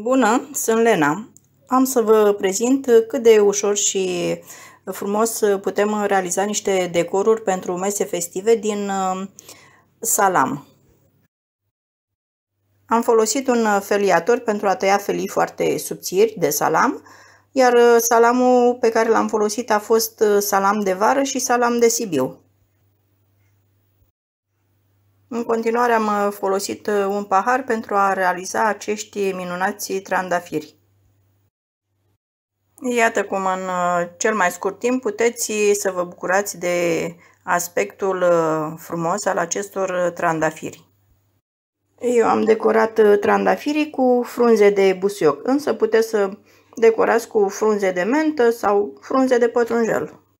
Bună, sunt Lena. Am să vă prezint cât de ușor și frumos putem realiza niște decoruri pentru mese festive din uh, salam. Am folosit un feliator pentru a tăia felii foarte subțiri de salam, iar uh, salamul pe care l-am folosit a fost uh, salam de vară și salam de Sibiu. În continuare am uh, folosit uh, un pahar pentru a realiza acești minunați trandafiri. Iată cum în uh, cel mai scurt timp puteți să vă bucurați de aspectul frumos al acestor trandafiri. Eu am decorat trandafirii cu frunze de busuioc, însă puteți să decorați cu frunze de mentă sau frunze de pătrunjel.